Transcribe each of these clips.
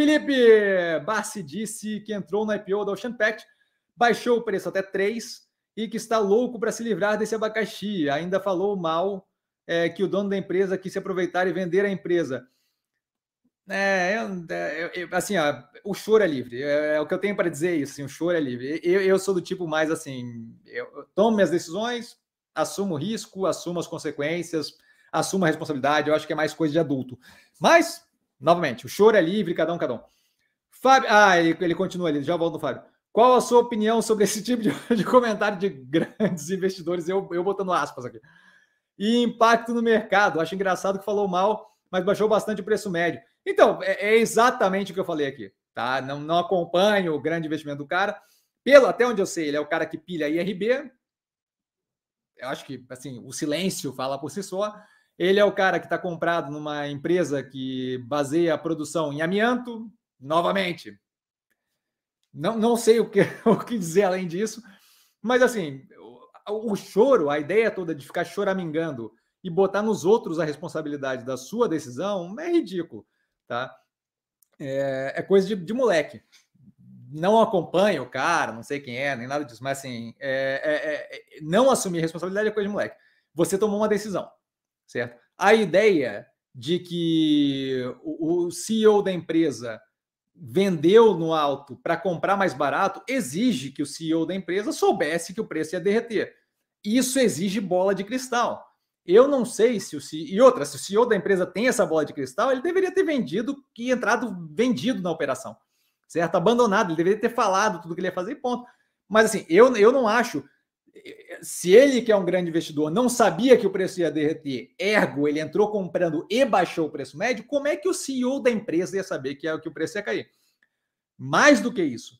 Felipe Bassi disse que entrou na IPO da Ocean Pact, baixou o preço até 3 e que está louco para se livrar desse abacaxi. Ainda falou mal é, que o dono da empresa quis se aproveitar e vender a empresa. É, é assim, ó, o choro é livre. É, é o que eu tenho para dizer isso. Assim, o choro é livre. Eu, eu, sou do tipo mais assim, eu tomo minhas decisões, assumo o risco, assumo as consequências, assumo a responsabilidade. Eu acho que é mais coisa de adulto. Mas Novamente, o choro é livre, cada um, cada um. Fábio, ah, ele, ele continua ali, já volto no Fábio. Qual a sua opinião sobre esse tipo de, de comentário de grandes investidores? Eu, eu botando aspas aqui. E impacto no mercado. Acho engraçado que falou mal, mas baixou bastante o preço médio. Então, é, é exatamente o que eu falei aqui. tá? Não, não acompanho o grande investimento do cara. Pelo até onde eu sei, ele é o cara que pilha IRB. Eu acho que assim, o silêncio fala por si só. Ele é o cara que está comprado numa empresa que baseia a produção em amianto, novamente. Não, não sei o que, o que dizer além disso, mas assim, o, o choro, a ideia toda de ficar choramingando e botar nos outros a responsabilidade da sua decisão é ridículo, tá? É, é coisa de, de, moleque. Não acompanho o cara, não sei quem é, nem nada disso, mas assim, é, é, é não assumir responsabilidade é coisa de moleque. Você tomou uma decisão certo? A ideia de que o CEO da empresa vendeu no alto para comprar mais barato exige que o CEO da empresa soubesse que o preço ia derreter. Isso exige bola de cristal. Eu não sei se o CEO, e outra, se o CEO da empresa tem essa bola de cristal, ele deveria ter vendido e entrado vendido na operação, certo? Abandonado, ele deveria ter falado tudo que ele ia fazer, ponto. Mas assim, eu, eu não acho se ele, que é um grande investidor, não sabia que o preço ia derreter, ergo, ele entrou comprando e baixou o preço médio, como é que o CEO da empresa ia saber que, é, que o preço ia cair? Mais do que isso.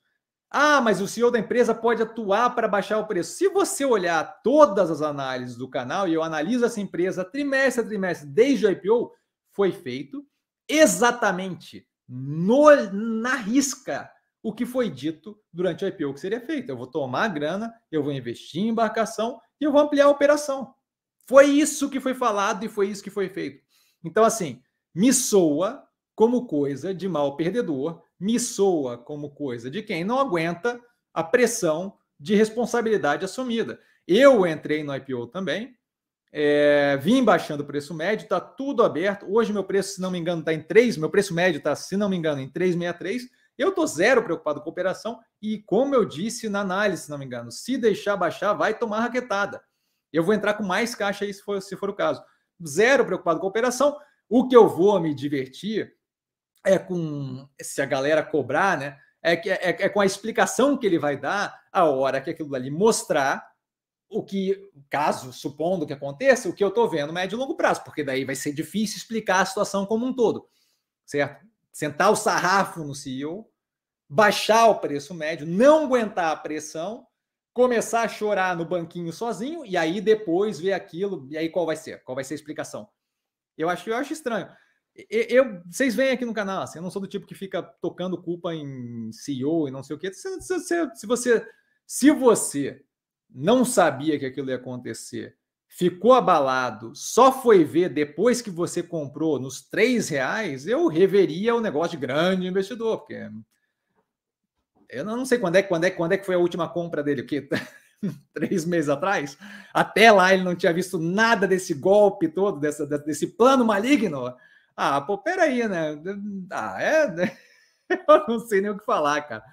Ah, mas o CEO da empresa pode atuar para baixar o preço. Se você olhar todas as análises do canal, e eu analiso essa empresa trimestre a trimestre, desde o IPO, foi feito exatamente no, na risca o que foi dito durante o IPO que seria feito. Eu vou tomar a grana, eu vou investir em embarcação e eu vou ampliar a operação. Foi isso que foi falado e foi isso que foi feito. Então, assim, me soa como coisa de mal perdedor, me soa como coisa de quem não aguenta a pressão de responsabilidade assumida. Eu entrei no IPO também, é, vim baixando o preço médio, está tudo aberto. Hoje meu preço, se não me engano, está em 3, meu preço médio está, se não me engano, em 363 eu tô zero preocupado com operação e, como eu disse na análise, se não me engano, se deixar baixar, vai tomar raquetada. Eu vou entrar com mais caixa aí, se for, se for o caso. Zero preocupado com operação. O que eu vou me divertir é com se a galera cobrar, né? É, é, é com a explicação que ele vai dar a hora que aquilo ali mostrar o que, caso, supondo que aconteça, o que eu estou vendo médio e longo prazo, porque daí vai ser difícil explicar a situação como um todo, certo? sentar o sarrafo no CEO, baixar o preço médio, não aguentar a pressão, começar a chorar no banquinho sozinho e aí depois ver aquilo e aí qual vai ser? Qual vai ser a explicação? Eu acho, eu acho estranho. Eu, vocês vêm aqui no canal, assim, eu não sou do tipo que fica tocando culpa em CEO e não sei o quê. Se, se, se, se você, se você não sabia que aquilo ia acontecer ficou abalado, só foi ver depois que você comprou nos três reais, eu reveria o negócio de grande investidor, porque eu não sei quando é, quando é, quando é que foi a última compra dele, que três meses atrás, até lá ele não tinha visto nada desse golpe todo, dessa, desse plano maligno. Ah, pô, peraí, né? Ah, é. Né? Eu não sei nem o que falar, cara.